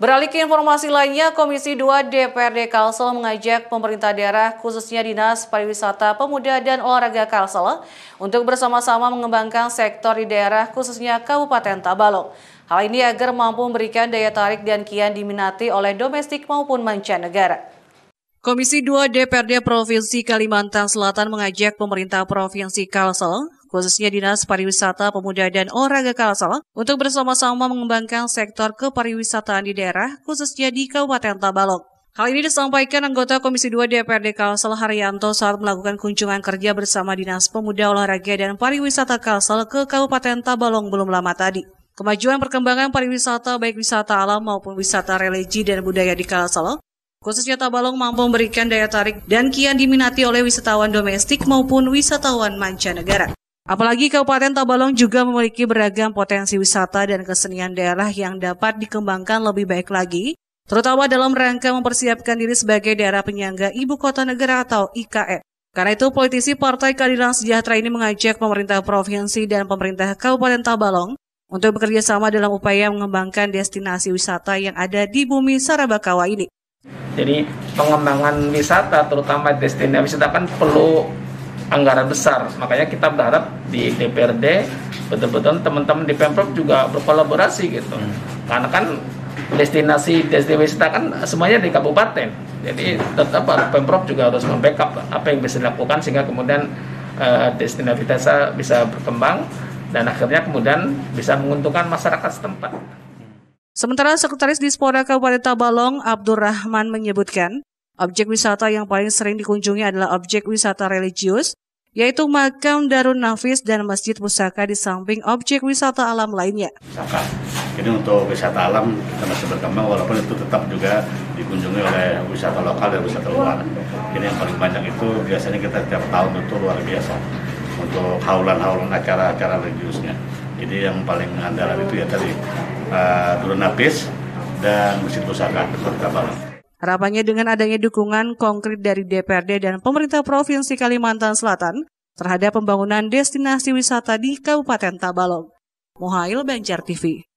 Beralih ke informasi lainnya, Komisi 2 DPRD Kalsel mengajak pemerintah daerah khususnya Dinas Pariwisata Pemuda dan Olahraga Kalsel untuk bersama-sama mengembangkan sektor di daerah khususnya Kabupaten Tabalong. Hal ini agar mampu memberikan daya tarik dan kian diminati oleh domestik maupun mancanegara. Komisi 2 DPRD Provinsi Kalimantan Selatan mengajak pemerintah Provinsi Kalsel, khususnya Dinas Pariwisata Pemuda dan Olahraga Kalsel, untuk bersama-sama mengembangkan sektor kepariwisataan di daerah, khususnya di Kabupaten Tabalong. Hal ini disampaikan anggota Komisi 2 DPRD Kalsel Haryanto saat melakukan kunjungan kerja bersama Dinas Pemuda Olahraga dan Pariwisata Kalsel ke Kabupaten Tabalong belum lama tadi. Kemajuan perkembangan pariwisata baik wisata alam maupun wisata religi dan budaya di Kalsel Khususnya Tabalong mampu memberikan daya tarik dan kian diminati oleh wisatawan domestik maupun wisatawan mancanegara. Apalagi Kabupaten Tabalong juga memiliki beragam potensi wisata dan kesenian daerah yang dapat dikembangkan lebih baik lagi, terutama dalam rangka mempersiapkan diri sebagai daerah penyangga ibu kota negara atau IKN. E. Karena itu, politisi Partai Keadilan Sejahtera ini mengajak pemerintah provinsi dan pemerintah Kabupaten Tabalong untuk bekerja sama dalam upaya mengembangkan destinasi wisata yang ada di bumi Sarabakawa ini. Jadi pengembangan wisata terutama destinasi wisata kan perlu anggaran besar. Makanya kita berharap di DPRD betul-betul teman-teman di Pemprov juga berkolaborasi gitu. Hmm. Karena kan destinasi destinasi wisata kan semuanya di kabupaten. Jadi tetap Pemprov juga harus membackup apa yang bisa dilakukan sehingga kemudian uh, destinasi wisata bisa berkembang dan akhirnya kemudian bisa menguntungkan masyarakat setempat. Sementara Sekretaris Dispora Kabupaten Tabalong, Abdurrahman menyebutkan, objek wisata yang paling sering dikunjungi adalah objek wisata religius, yaitu makam Darun Nafis dan Masjid Pusaka di samping objek wisata alam lainnya. Jadi untuk wisata alam kita masih berkembang walaupun itu tetap juga dikunjungi oleh wisata lokal dan wisata luar. Ini yang paling banyak itu biasanya kita tiap tahun itu luar biasa untuk haulan-haulan acara-acara religiusnya. Jadi yang paling andalan itu ya tadi uh, Napis dan Masjid Pusaka serta Harapannya dengan adanya dukungan konkret dari DPRD dan pemerintah Provinsi Kalimantan Selatan terhadap pembangunan destinasi wisata di Kabupaten Tabalong. Mohail Banjar TV